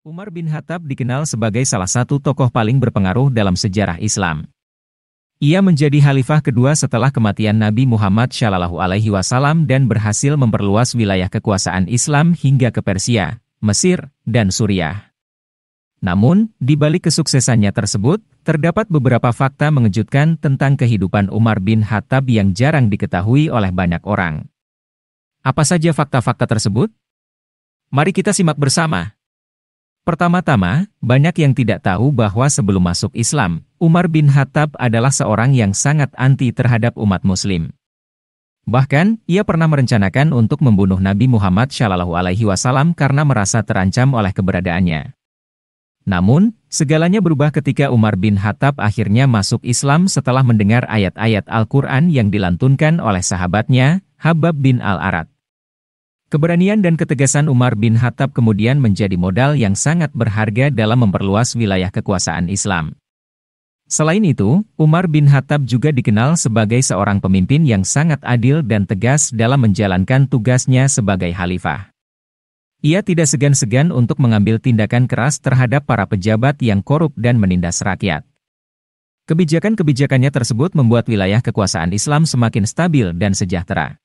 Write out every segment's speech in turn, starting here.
Umar bin Khattab dikenal sebagai salah satu tokoh paling berpengaruh dalam sejarah Islam. Ia menjadi khalifah kedua setelah kematian Nabi Muhammad Shallallahu Alaihi Wasallam dan berhasil memperluas wilayah kekuasaan Islam hingga ke Persia, Mesir, dan Suriah. Namun, di balik kesuksesannya tersebut, terdapat beberapa fakta mengejutkan tentang kehidupan Umar bin Khattab yang jarang diketahui oleh banyak orang. Apa saja fakta-fakta tersebut? Mari kita simak bersama. Pertama-tama, banyak yang tidak tahu bahwa sebelum masuk Islam, Umar bin Khattab adalah seorang yang sangat anti terhadap umat muslim. Bahkan, ia pernah merencanakan untuk membunuh Nabi Muhammad Shallallahu alaihi wasallam karena merasa terancam oleh keberadaannya. Namun, segalanya berubah ketika Umar bin Khattab akhirnya masuk Islam setelah mendengar ayat-ayat Al-Qur'an yang dilantunkan oleh sahabatnya, Habab bin Al-Arad. Keberanian dan ketegasan Umar bin Khattab kemudian menjadi modal yang sangat berharga dalam memperluas wilayah kekuasaan Islam. Selain itu, Umar bin Khattab juga dikenal sebagai seorang pemimpin yang sangat adil dan tegas dalam menjalankan tugasnya sebagai khalifah. Ia tidak segan-segan untuk mengambil tindakan keras terhadap para pejabat yang korup dan menindas rakyat. Kebijakan-kebijakannya tersebut membuat wilayah kekuasaan Islam semakin stabil dan sejahtera.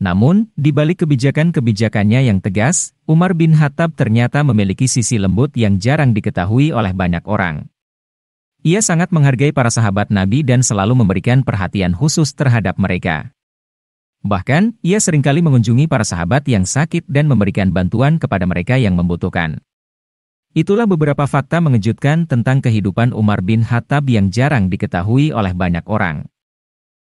Namun, di balik kebijakan-kebijakannya yang tegas, Umar bin Khattab ternyata memiliki sisi lembut yang jarang diketahui oleh banyak orang. Ia sangat menghargai para sahabat Nabi dan selalu memberikan perhatian khusus terhadap mereka. Bahkan, ia seringkali mengunjungi para sahabat yang sakit dan memberikan bantuan kepada mereka yang membutuhkan. Itulah beberapa fakta mengejutkan tentang kehidupan Umar bin Khattab yang jarang diketahui oleh banyak orang.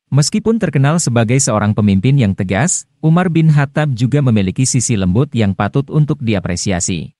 Meskipun terkenal sebagai seorang pemimpin yang tegas, Umar bin Khattab juga memiliki sisi lembut yang patut untuk diapresiasi.